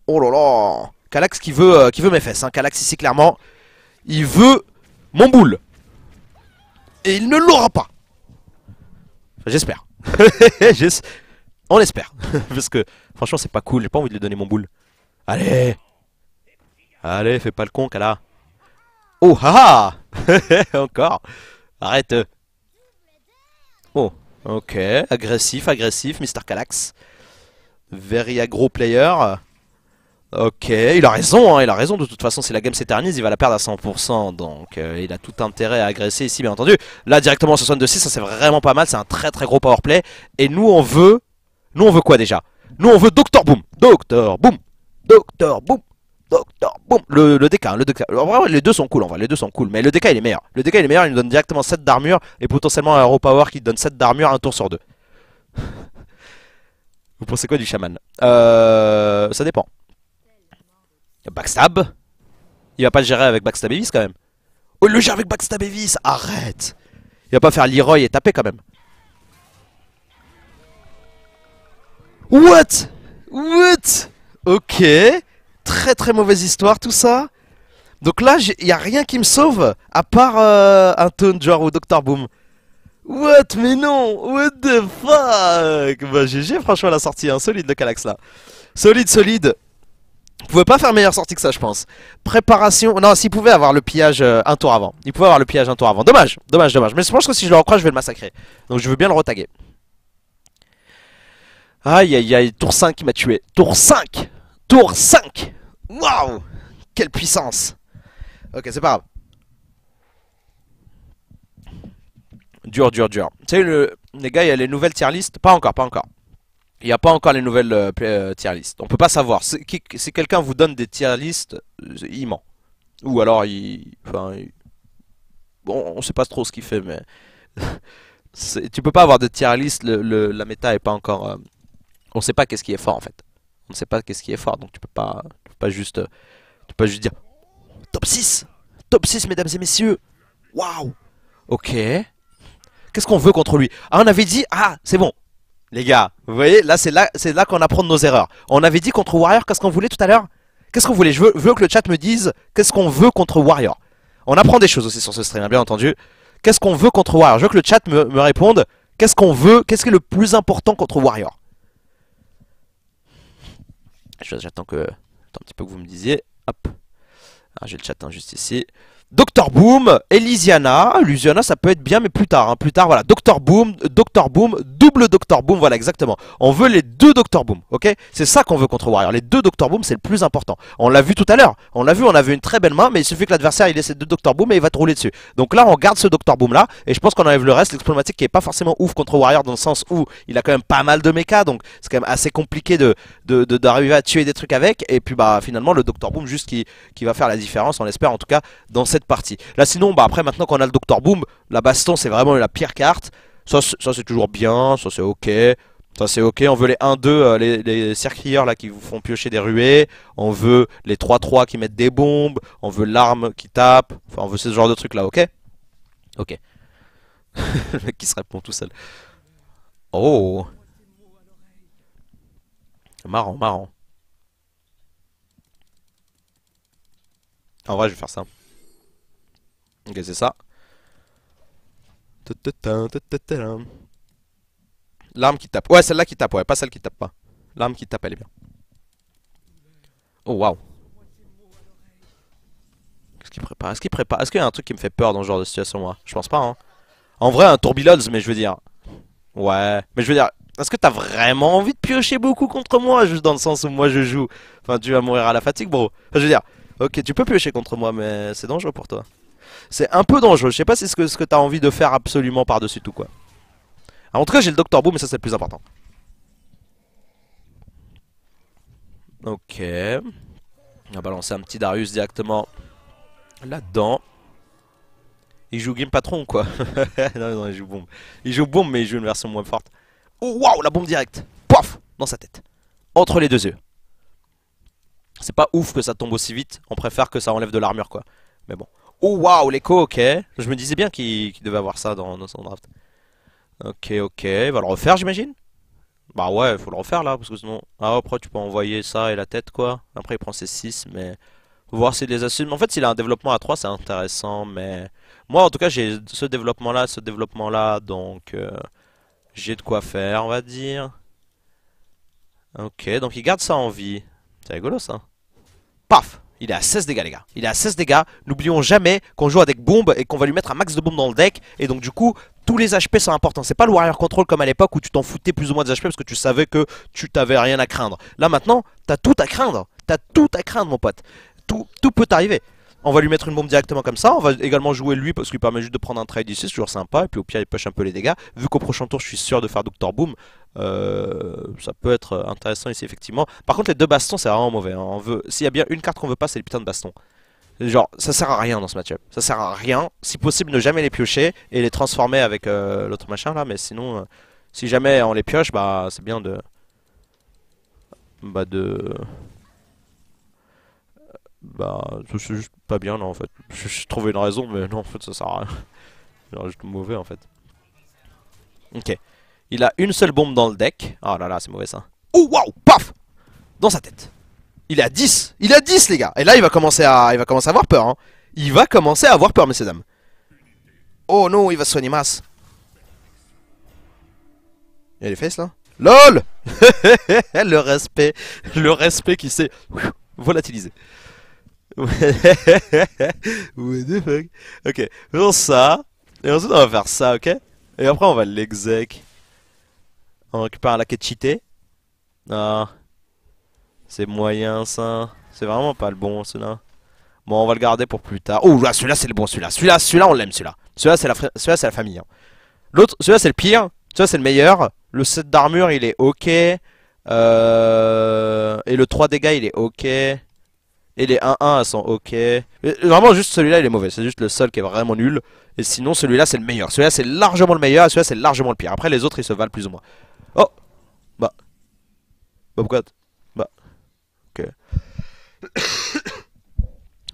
Oh là là. Calax qui veut, euh, qui veut mes fesses. Hein. Calax ici, clairement. Il veut mon boule. Et il ne l'aura pas. J'espère. On espère. Parce que, franchement, c'est pas cool. J'ai pas envie de lui donner mon boule. Allez. Allez, fais pas le con, Kala. Oh, ah Encore. Arrête. Ok, agressif, agressif, Mr. Calax. Very aggro player. Ok, il a raison, hein, il a raison, de toute façon si la game s'éternise il va la perdre à 100% Donc euh, il a tout intérêt à agresser ici bien entendu Là directement sur 62-6 ça c'est vraiment pas mal, c'est un très très gros power play Et nous on veut, nous on veut quoi déjà Nous on veut Doctor Boom, Doctor Boom, Doctor Boom donc le, le DK, le DK. En vrai, les deux sont cool en vrai, les deux sont cool, mais le DK il est meilleur. Le DK il est meilleur, il nous donne directement 7 d'armure et potentiellement un Hero Power qui donne 7 d'armure un tour sur deux. Vous pensez quoi du chaman Euh. Ça dépend. Backstab Il va pas le gérer avec Backstab Evis quand même. Oh, il le gère avec Backstab Evis Arrête Il va pas faire Leroy et taper quand même. What What Ok très très mauvaise histoire tout ça. Donc là, il n'y a rien qui me sauve, à part euh, un tone genre Ou Docteur Boom. What Mais non What the fuck Bah GG franchement la sortie, un solide le Calax là. Solide, solide. Vous pouvez pas faire meilleure sortie que ça je pense. Préparation... Non, s'il pouvait avoir le pillage euh, un tour avant. Il pouvait avoir le pillage un tour avant. Dommage, dommage, dommage. Mais je pense que si je le recroche, je vais le massacrer. Donc je veux bien le retaguer. Aïe aïe aïe, tour 5 qui m'a tué. Tour 5 Tour 5 Wow Quelle puissance Ok, c'est pas grave. Dur, dur, dur. Tu sais, le, les gars, il y a les nouvelles tier list. Pas encore, pas encore. Il n'y a pas encore les nouvelles euh, euh, tier list. On peut pas savoir. si quelqu'un vous donne des tier list, euh, il ment. Ou alors, il... Enfin, Bon, on sait pas trop ce qu'il fait, mais... tu peux pas avoir de tier list, le, la méta est pas encore... On On sait pas qu'est-ce qui est fort, en fait on ne sait pas qu'est-ce qui est fort, donc tu peux pas, pas juste, peux pas juste dire top 6, top 6 mesdames et messieurs, waouh, ok, qu'est-ce qu'on veut contre lui Ah on avait dit, ah c'est bon, les gars, vous voyez, là c'est là, c'est là qu'on apprend nos erreurs. On avait dit contre Warrior, qu'est-ce qu'on voulait tout à l'heure Qu'est-ce qu'on voulait Je veux, que le chat me dise qu'est-ce qu'on veut contre Warrior. On apprend des choses aussi sur ce stream, hein, bien entendu. Qu'est-ce qu'on veut contre Warrior Je veux que le chat me, me réponde qu'est-ce qu'on veut, qu'est-ce qui est le plus important contre Warrior J'attends que... un petit peu que vous me disiez. Hop. Ah, j'ai le chat hein, juste ici. Doctor Boom, Elysiana, Elysiana ça peut être bien mais plus tard, hein. plus tard voilà, Doctor Boom, Docteur Boom, double Docteur Boom, voilà exactement. On veut les deux Doctor Boom, ok C'est ça qu'on veut contre Warrior, les deux Doctor Boom c'est le plus important. On l'a vu tout à l'heure, on l'a vu, on avait une très belle main mais il suffit que l'adversaire il ait ses deux Doctor Boom et il va te rouler dessus. Donc là on garde ce Docteur Boom là et je pense qu'on enlève le reste, l'explomatique qui est pas forcément ouf contre Warrior dans le sens où il a quand même pas mal de méca donc c'est quand même assez compliqué de d'arriver à tuer des trucs avec et puis bah finalement le Docteur Boom juste qui, qui va faire la différence on l'espère en tout cas dans cette partie. Là sinon, bah après maintenant qu'on a le Docteur Boom, la baston c'est vraiment la pire carte. Ça, c'est toujours bien, ça c'est ok. Ça c'est ok, on veut les 1-2, euh, les, les là qui vous font piocher des ruées, on veut les 3-3 qui mettent des bombes, on veut l'arme qui tape, enfin on veut ce genre de truc là, ok Ok. le qui se répond tout seul. Oh Marrant, marrant. En vrai je vais faire ça. Ok, c'est ça. L'arme qui tape. Ouais, celle-là qui tape, ouais, pas celle qui tape pas. L'arme qui tape, elle est bien. Oh, waouh. Qu'est-ce qu'il prépare Est-ce qu'il prépare Est-ce qu'il y a un truc qui me fait peur dans ce genre de situation, moi Je pense pas, hein. En vrai, un tourbillon, mais je veux dire... Ouais, mais je veux dire... Est-ce que t'as vraiment envie de piocher beaucoup contre moi Juste dans le sens où moi je joue. Enfin, tu vas mourir à la fatigue, bro. je veux dire, ok, tu peux piocher contre moi, mais c'est dangereux pour toi. C'est un peu dangereux. Je sais pas si c'est ce que, ce que t'as envie de faire absolument par-dessus tout, quoi. Ah, en tout cas, j'ai le Docteur Boom, mais ça, c'est le plus important. Ok. On va balancer un petit Darius directement là-dedans. Il joue Game Patron quoi Non, non, il joue bombe. Il joue bombe, mais il joue une version moins forte. Oh, waouh, la bombe directe Pof Dans sa tête. Entre les deux yeux. C'est pas ouf que ça tombe aussi vite. On préfère que ça enlève de l'armure, quoi. Mais bon. Oh waouh, l'écho, ok. Je me disais bien qu'il devait avoir ça dans, son draft. Ok, ok. Il va le refaire, j'imagine Bah ouais, il faut le refaire là, parce que sinon. Ah, après, tu peux envoyer ça et la tête, quoi. Après, il prend ses 6, mais. voir s'il les assume. En fait, s'il a un développement à 3, c'est intéressant, mais. Moi, en tout cas, j'ai ce développement là, ce développement là, donc. Euh, j'ai de quoi faire, on va dire. Ok, donc il garde ça en vie. C'est rigolo ça. Paf il est à 16 dégâts les gars Il est à 16 dégâts N'oublions jamais qu'on joue avec bombe Et qu'on va lui mettre un max de bombe dans le deck Et donc du coup tous les HP sont importants C'est pas le warrior control comme à l'époque où tu t'en foutais plus ou moins des HP Parce que tu savais que tu t'avais rien à craindre Là maintenant t'as tout à craindre T'as tout à craindre mon pote Tout, tout peut t'arriver on va lui mettre une bombe directement comme ça. On va également jouer lui parce qu'il permet juste de prendre un trade ici, c'est toujours sympa. Et puis au pire, il push un peu les dégâts. Vu qu'au prochain tour, je suis sûr de faire Doctor Boom, euh, ça peut être intéressant ici, effectivement. Par contre, les deux bastons, c'est vraiment mauvais. Hein. On veut... S'il y a bien une carte qu'on veut pas, c'est les putains de bastons. Genre, ça sert à rien dans ce matchup, Ça sert à rien. Si possible, ne jamais les piocher et les transformer avec euh, l'autre machin là. Mais sinon, euh, si jamais on les pioche, bah c'est bien de... Bah de bah, c'est juste pas bien là en fait. Je trouvé une raison, mais non, en fait, ça sert à rien. C'est juste mauvais en fait. Ok. Il a une seule bombe dans le deck. Oh là là, c'est mauvais ça. Oh waouh, paf Dans sa tête. Il a à 10. Il a 10, les gars. Et là, il va commencer à, il va commencer à avoir peur. Hein. Il va commencer à avoir peur, messieurs dames. Oh non, il va se soigner masse. Il y a les fesses là LOL Le respect, le respect qui s'est volatilisé. What the fuck Ok, faisons ça. Et ensuite, on va faire ça, ok Et après, on va l'exec. On récupère la quête Ah. C'est moyen, ça. C'est vraiment pas le bon, celui-là. Bon, on va le garder pour plus tard. Oh, là, celui-là, c'est le bon, celui-là. Celui-là, celui-là, on l'aime, celui-là. Celui-là, c'est la, la famille. Hein. L'autre, celui-là, c'est le pire. Celui-là, c'est le meilleur. Le set d'armure, il est ok. Euh... Et le 3 dégâts, il est ok. Et les 1-1 sont ok. vraiment, juste celui-là, il est mauvais. C'est juste le seul qui est vraiment nul. Et sinon, celui-là, c'est le meilleur. Celui-là, c'est largement le meilleur. celui-là, c'est largement le pire. Après, les autres, ils se valent plus ou moins. Oh Bah. Bah, pourquoi Bah. Ok.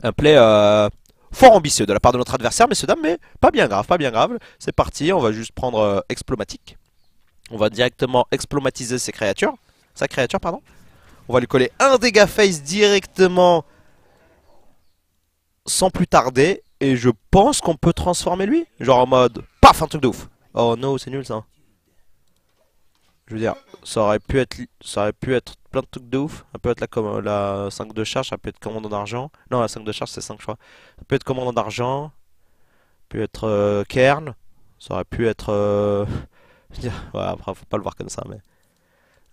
Un play euh, fort ambitieux de la part de notre adversaire, mais ce dame, Mais pas bien grave, pas bien grave. C'est parti. On va juste prendre euh, explomatique. On va directement explomatiser ses créatures. Sa créature, pardon. On va lui coller un dégât face directement sans plus tarder et je pense qu'on peut transformer lui. Genre en mode, paf, un truc de ouf. Oh no, c'est nul ça. Je veux dire, ça aurait pu être, ça aurait pu être plein de trucs de ouf. Ça peut être la, la 5 de charge, ça peut être commandant d'argent. Non, la 5 de charge c'est 5 choix Ça peut être commandant d'argent, peut être Kern, euh, ça aurait pu être... Euh, ouais, après faut pas le voir comme ça mais...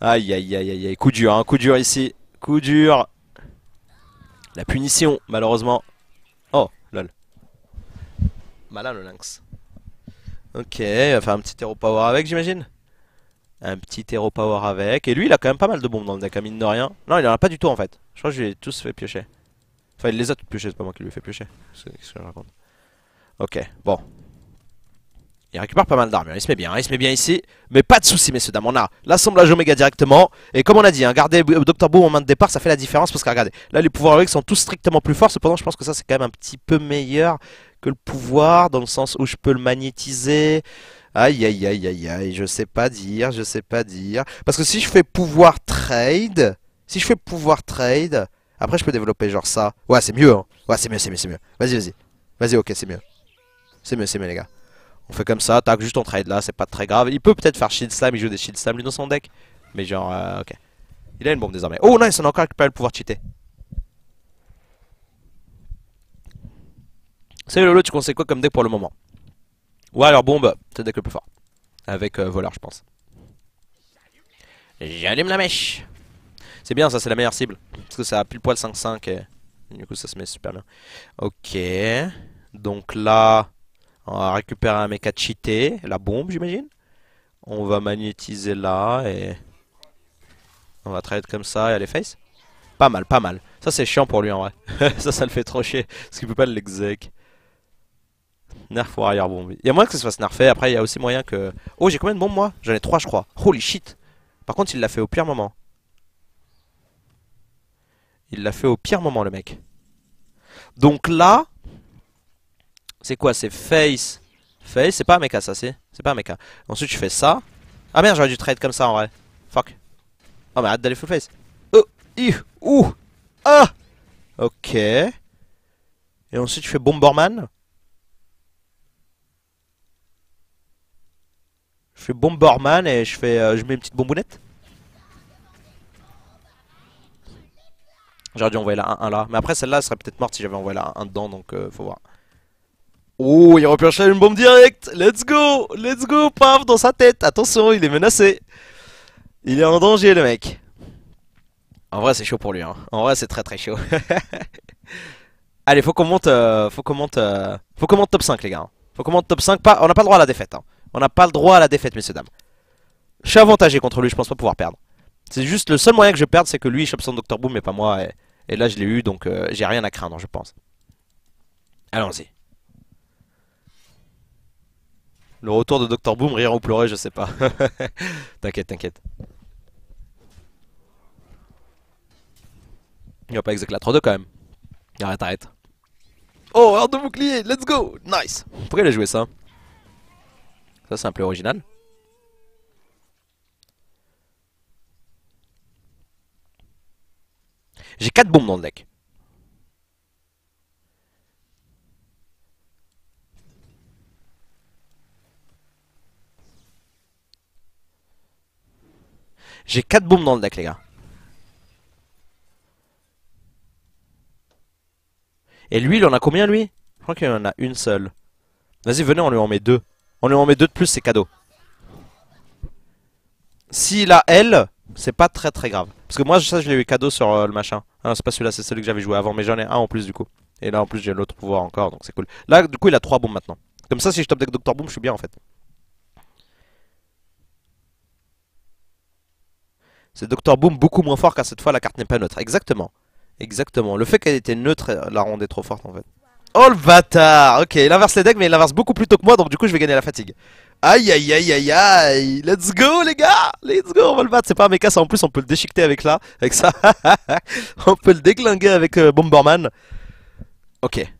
Aïe aïe aïe aïe aïe, coup dur, hein, coup dur ici. Coup dur. La punition, malheureusement. Malin le lynx. Ok, il va faire un petit hero power avec, j'imagine. Un petit hero power avec. Et lui, il a quand même pas mal de bombes dans le deck, hein, mine de rien. Non, il en a pas du tout en fait. Je crois que je lui ai tous fait piocher. Enfin, il les a tous piochés, c'est pas moi qui lui ai fait piocher. Ok, bon. Il récupère pas mal d'armes. Hein. il se met bien, hein. il se met bien ici. Mais pas de soucis messieurs dames, on a l'assemblage oméga directement. Et comme on a dit, hein, garder Dr Boom en main de départ, ça fait la différence parce que regardez, là les pouvoirs avec sont tous strictement plus forts. Cependant je pense que ça c'est quand même un petit peu meilleur que le pouvoir, dans le sens où je peux le magnétiser. Aïe, aïe, aïe, aïe, aïe, je sais pas dire, je sais pas dire. Parce que si je fais pouvoir trade, si je fais pouvoir trade, après je peux développer genre ça. Ouais, c'est mieux, hein. Ouais, c'est mieux, c'est mieux, c'est mieux. Vas-y, vas-y. Vas-y, ok, c'est mieux. C'est mieux, c'est mieux, les gars. On fait comme ça, tac, juste on trade là, c'est pas très grave. Il peut peut-être faire shield slam, il joue des shield slam lui dans son deck. Mais genre, euh, ok. Il a une bombe désormais. Oh non il a encore récupéré le pouvoir cheater. Salut Lolo, tu conseilles quoi comme deck pour le moment Ou alors bombe, c'est le deck le plus fort. Avec euh, voleur je pense. J'allume la mèche C'est bien ça, c'est la meilleure cible. Parce que ça a pile poil 5-5 et du coup ça se met super bien. Ok, donc là on va récupérer un à cheaté, la bombe j'imagine. On va magnétiser là et on va trade comme ça et aller face. Pas mal, pas mal. Ça c'est chiant pour lui en vrai. ça, ça le fait trop chier parce qu'il peut pas l'exec. Nerf Il y a moyen que ça se fasse Après, il y a aussi moyen que. Oh, j'ai combien de bombes moi J'en ai 3, je crois. Holy shit Par contre, il l'a fait au pire moment. Il l'a fait au pire moment, le mec. Donc là. C'est quoi C'est face. Face, c'est pas un mecha ça, c'est C'est pas un mecha. Ensuite, tu fais ça. Ah merde, j'aurais dû trade comme ça en vrai. Fuck. Oh, mais hâte d'aller full face. Oh, ouh, ah Ok. Et ensuite, tu fais Bomberman. Je fais Bomberman et je fais, euh, je mets une petite bombounette. J'aurais dû envoyer la 1, là. Mais après, celle-là serait peut-être morte si j'avais envoyé la 1, dedans, donc euh, faut voir. Oh, il repioche une bombe directe Let's go Let's go Paf dans sa tête Attention, il est menacé Il est en danger, le mec. En vrai, c'est chaud pour lui. Hein. En vrai, c'est très très chaud. Allez, faut qu'on monte, euh, faut qu'on monte, faut qu'on monte top 5, les gars. Faut qu'on monte top 5. Pas, on n'a pas le droit à la défaite. Hein. On n'a pas le droit à la défaite, messieurs, dames. Je suis avantagé contre lui, je pense pas pouvoir perdre. C'est juste le seul moyen que je perde, c'est que lui il chope son Dr Boom et pas moi. Et, là, je l'ai eu, donc euh, j'ai rien à craindre, je pense. Allons-y. Le retour de Dr Boom, rire ou pleurer, je sais pas. t'inquiète, t'inquiète. Il va pas exécuter la 3-2 quand même. Arrête, arrête. Oh, hors de bouclier, let's go Nice Pourquoi il a joué ça ça, c'est un peu original. J'ai 4 bombes dans le deck. J'ai 4 bombes dans le deck, les gars. Et lui, il en a combien, lui Je crois qu'il en a une seule. Vas-y, venez, on lui en met deux. On lui en met deux de plus, c'est cadeau. S'il a L, c'est pas très très grave. Parce que moi, ça, je l'ai eu cadeau sur euh, le machin. Ah c'est pas celui-là, c'est celui que j'avais joué avant, mais j'en ai un en plus du coup. Et là, en plus, j'ai l'autre pouvoir encore, donc c'est cool. Là, du coup, il a trois booms, maintenant. Comme ça, si je top avec Dr. Boom, je suis bien en fait. C'est Docteur Boom beaucoup moins fort car cette fois la carte n'est pas neutre. Exactement. Exactement. Le fait qu'elle était neutre, la rendait trop forte en fait. Oh le bâtard Ok, il inverse les decks, mais il inverse beaucoup plus tôt que moi, donc du coup je vais gagner la fatigue. Aïe aïe aïe aïe aïe Let's go les gars Let's go, on c'est pas un méca ça en plus, on peut le déchiqueter avec là, avec ça. on peut le déglinguer avec euh, Bomberman. Ok.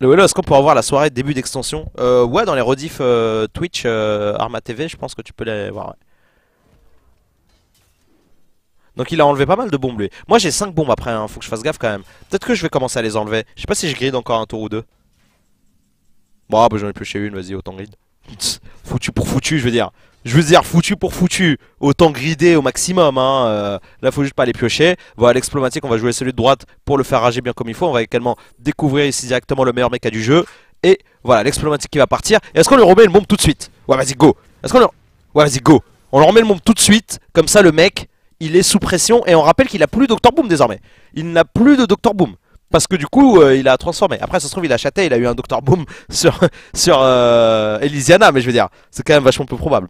Le est-ce qu'on peut avoir la soirée début d'extension euh, Ouais, dans les rediffs euh, Twitch, euh, Arma TV, je pense que tu peux les voir. Donc il a enlevé pas mal de bombes lui. Moi j'ai 5 bombes après, hein. faut que je fasse gaffe quand même. Peut-être que je vais commencer à les enlever. Je sais pas si je grid encore un tour ou deux. Bon, ah, bah j'en ai pioché une, vas-y, autant grid. foutu pour foutu, je veux dire. Je veux dire, foutu pour foutu. Autant grider au maximum, hein. Euh, là, faut juste pas les piocher. Voilà, l'explomatique, on va jouer celui de droite pour le faire rager bien comme il faut. On va également découvrir ici directement le meilleur a du jeu. Et voilà, l'explomatique qui va partir. Est-ce qu'on lui remet le bombe tout de suite Ouais, vas-y, go. Est-ce qu'on Ouais, vas-y, go. On leur remet le bombe tout de suite. Comme ça, le mec, il est sous pression et on rappelle qu'il n'a plus Docteur Boom désormais. Il n'a plus de Docteur Boom. Parce que du coup, euh, il a transformé. Après, ça se trouve, il a chaté, il a eu un Docteur Boom sur, sur euh, Elysiana, mais je veux dire, c'est quand même vachement peu probable.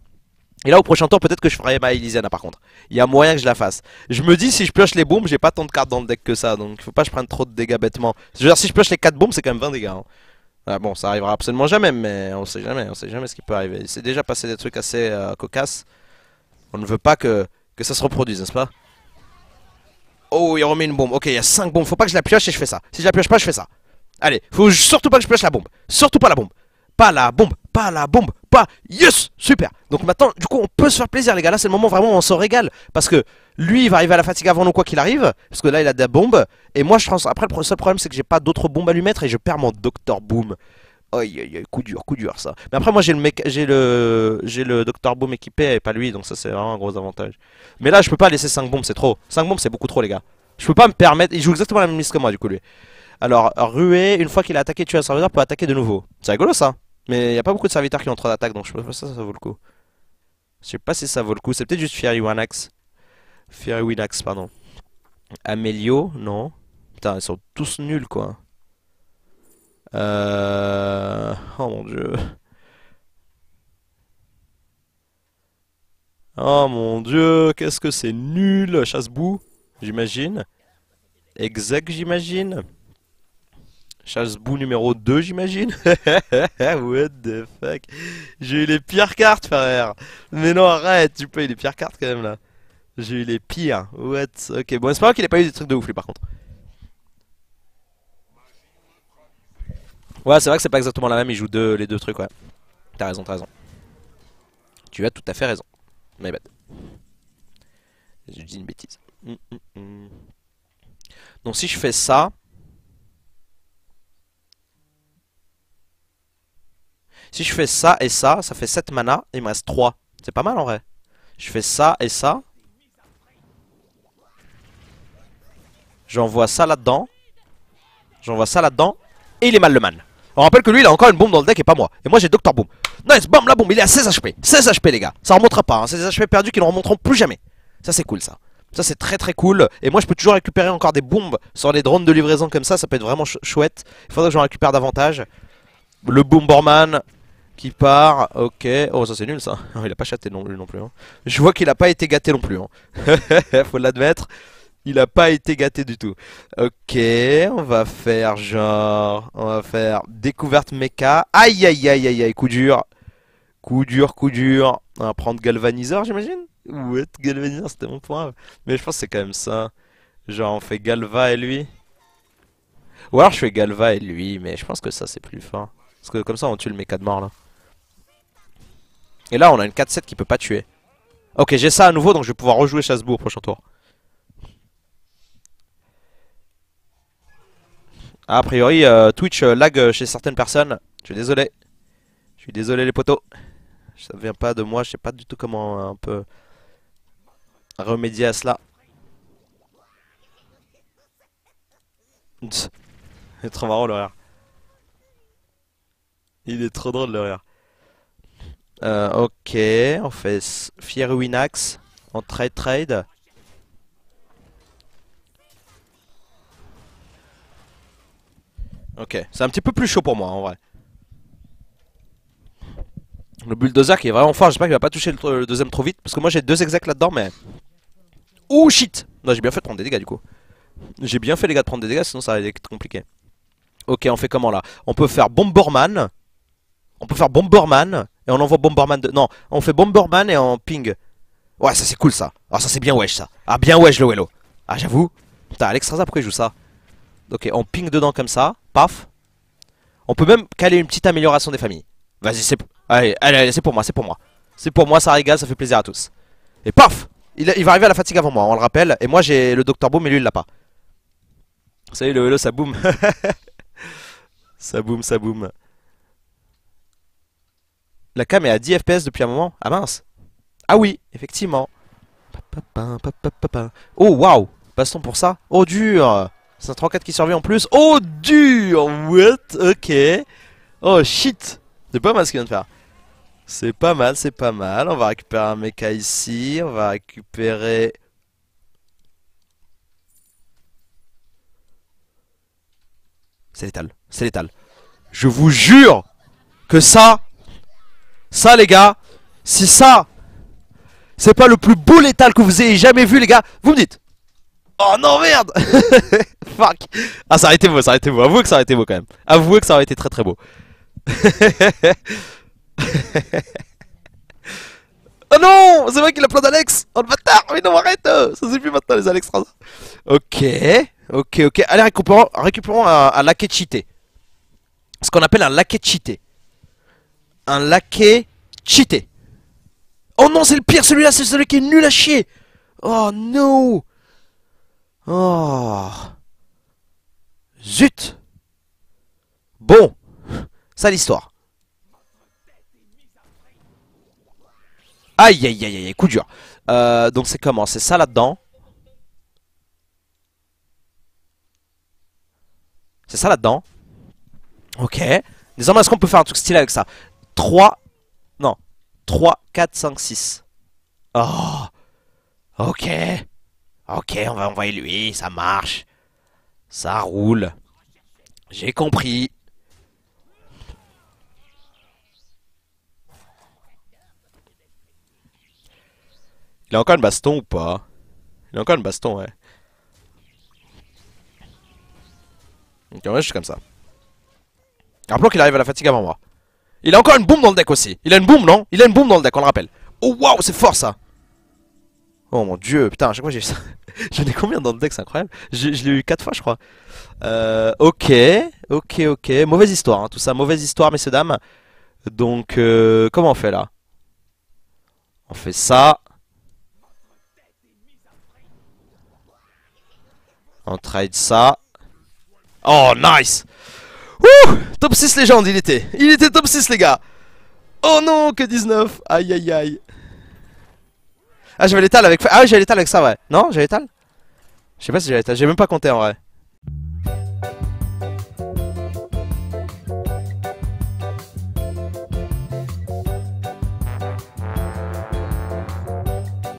Et là, au prochain tour, peut-être que je ferai ma Elysiana par contre. Il y a moyen que je la fasse. Je me dis, si je pioche les booms, j'ai pas tant de cartes dans le deck que ça, donc il faut pas que je prenne trop de dégâts bêtement. Je veux dire, si je pioche les 4 booms, c'est quand même 20 dégâts. Hein. Ah bon, ça arrivera absolument jamais, mais on sait jamais, on sait jamais ce qui peut arriver. Il s'est déjà passé des trucs assez euh, cocasses. On ne veut pas que que ça se reproduise, n'est-ce pas Oh, il remet une bombe. Ok, il y a 5 bombes. Faut pas que je la pioche et je fais ça. Si je la pioche pas, je fais ça. Allez, faut surtout pas que je pioche la bombe. Surtout pas la bombe. Pas la bombe. Pas la bombe. Pas. Yes Super Donc maintenant, du coup, on peut se faire plaisir, les gars. Là, c'est le moment vraiment où on s'en régale. Parce que lui, il va arriver à la fatigue avant nous, quoi qu'il arrive. Parce que là, il a des bombes Et moi, je pense. Après, le seul problème, c'est que j'ai pas d'autres bombes à lui mettre et je perds mon Docteur Boom coup dur, coup dur ça. Mais après, moi j'ai le mec, j'ai le, j'ai le docteur Boom équipé et pas lui, donc ça c'est vraiment un gros avantage. Mais là, je peux pas laisser 5 bombes, c'est trop. 5 bombes, c'est beaucoup trop, les gars. Je peux pas me permettre. Il joue exactement la même liste que moi, du coup, lui. Alors, Rué une fois qu'il a attaqué, tu un serviteur peut attaquer de nouveau. C'est rigolo ça. Mais il n'y a pas beaucoup de serviteurs qui ont trop d'attaque, donc je peux pas ça, ça vaut le coup. Je sais pas si ça vaut le coup. C'est peut-être juste Fiery Wanax Fiery Winax, pardon. Amelio, non. Putain, ils sont tous nuls quoi. Euh. Oh mon dieu. Oh mon dieu, qu'est-ce que c'est nul Chasse-boue, j'imagine. Exec, j'imagine. Chasse-boue numéro 2, j'imagine. What the fuck J'ai eu les pires cartes, frère. Mais non, arrête, tu peux eu les pires cartes quand même, là. J'ai eu les pires. What Ok, bon, c'est qu'il ait pas eu des trucs de ouf, lui, par contre. Ouais, c'est vrai que c'est pas exactement la même, il joue deux, les deux trucs, ouais. T'as raison, t'as raison. Tu as tout à fait raison. Mais bête. J'ai dit une bêtise. Mm, mm, mm. Donc si je fais ça... Si je fais ça et ça, ça fait 7 mana et il me reste 3. C'est pas mal en vrai. Je fais ça et ça. J'envoie ça là-dedans. J'envoie ça là-dedans. Et il est mal le man. On rappelle que lui, il a encore une bombe dans le deck et pas moi. Et moi, j'ai Docteur Boom. Nice, bam, la bombe, il est à 16 HP. 16 HP, les gars. Ça remontera pas. Hein. 16 HP perdus qui ne remonteront plus jamais. Ça, c'est cool, ça. Ça, c'est très très cool. Et moi, je peux toujours récupérer encore des bombes sur les drones de livraison comme ça. Ça peut être vraiment chouette. Il faudrait que j'en récupère davantage. Le Bomberman qui part. Ok. Oh, ça, c'est nul, ça. il a pas chaté non, non plus. Hein. Je vois qu'il a pas été gâté non plus. Hein. Faut l'admettre. Il a pas été gâté du tout. Ok, on va faire genre... On va faire découverte mecha. Aïe, aïe, aïe, aïe, aïe, coup dur. Coup dur, coup dur. On va prendre galvaniseur, j'imagine être Galvaniseur, c'était mon point. Mais je pense que c'est quand même ça. Genre, on fait Galva et lui. Ou alors je fais Galva et lui, mais je pense que ça, c'est plus fort. Parce que comme ça, on tue le mecha de mort, là. Et là, on a une 4-7 qui peut pas tuer. Ok, j'ai ça à nouveau, donc je vais pouvoir rejouer Chassebourg au prochain tour. A priori, euh, Twitch euh, lag euh, chez certaines personnes. Je suis désolé. Je suis désolé les potos. Ça vient pas de moi, je sais pas du tout comment un peu... remédier à cela. Il est trop marrant le rire. Il est trop drôle le rire. ok, on fait Fier Winax en trade trade. Ok, c'est un petit peu plus chaud pour moi en vrai. Le bulldozer qui est vraiment fort, j'espère qu'il va pas toucher le, deuxième trop vite. Parce que moi j'ai deux execs là-dedans, mais. Ouh shit Non, j'ai bien fait de prendre des dégâts du coup. J'ai bien fait les gars de prendre des dégâts, sinon ça va être compliqué. Ok, on fait comment là On peut faire Bomberman. On peut faire Bomberman. Et on envoie Bomberman de... Non, on fait Bomberman et on ping. Ouais, ça c'est cool ça. Ah, ça c'est bien wesh ça. Ah, bien wesh le Wello. Ah, j'avoue. Putain, Alex après pourquoi il joue ça Ok, on ping dedans comme ça. Paf. On peut même caler une petite amélioration des familles. Vas-y, c'est allez, allez, c'est pour moi, c'est pour moi. C'est pour moi, ça régale, ça fait plaisir à tous. Et paf il, va arriver à la fatigue avant moi, on le rappelle. Et moi, j'ai le Docteur Boom, mais lui, il l'a pas. Salut le vélo, ça boum ça boum, ça boum La cam est à 10 FPS depuis un moment. Ah mince. Ah oui, effectivement. Oh, waouh Passons pour ça. Oh, dur c'est un 3-4 qui survit en plus. Oh, dur What Ok. Oh, shit C'est pas mal ce qu'il vient de faire. C'est pas mal, c'est pas mal. On va récupérer un mecha ici. On va récupérer... C'est létal. C'est létal. Je vous jure que ça... Ça, les gars... Si ça... C'est pas le plus beau létal que vous ayez jamais vu, les gars... Vous me dites Oh non merde Fuck Ah ça a été beau, ça a été beau, avouez que ça a été beau quand même Avouez que ça aurait été très très beau Oh non C'est vrai qu'il a plein d'Alex Oh le bâtard Mais non arrête Ça c'est plus maintenant les Alex Ok, ok, ok, allez récupérons, un, un cheaté Ce qu'on appelle un laquais cheaté Un laquais cheaté Oh non c'est le pire celui-là, c'est celui qui est nul à chier Oh non Oh Zut Bon Ça l'histoire Aïe aïe aïe aïe coup dur euh, Donc c'est comment C'est ça là-dedans C'est ça là-dedans Ok Désormais est-ce qu'on peut faire un truc stylé avec ça 3 Non 3, 4, 5, 6 Oh Ok Ok, on va envoyer lui, ça marche. Ça roule. J'ai compris. Il a encore une baston ou pas Il a encore une baston, ouais. Hein. Ok ouais, je suis comme ça. Rappelons qu'il arrive à la fatigue avant moi. Il a encore une boum dans le deck aussi. Il a une boum, non Il a une boum dans le deck, on le rappelle. Oh waouh, c'est fort ça Oh mon dieu, putain, à chaque fois j'ai ça. J'en ai combien dans le deck, c'est incroyable. Je, l'ai eu 4 fois, je crois. Euh, ok, ok, ok. Mauvaise histoire, hein, tout ça. Mauvaise histoire, messieurs, dames. Donc, euh, comment on fait là On fait ça. On trade ça. Oh, nice Top 6 légende, il était. Il était top 6, les gars. Oh non, que 19. Aïe, aïe, aïe. Ah, j'avais l'étal avec. Ah, oui, j'avais l'étal avec ça, ouais. Non, j'avais l'étal Je sais pas si j'avais l'étal, j'ai même pas compté en vrai.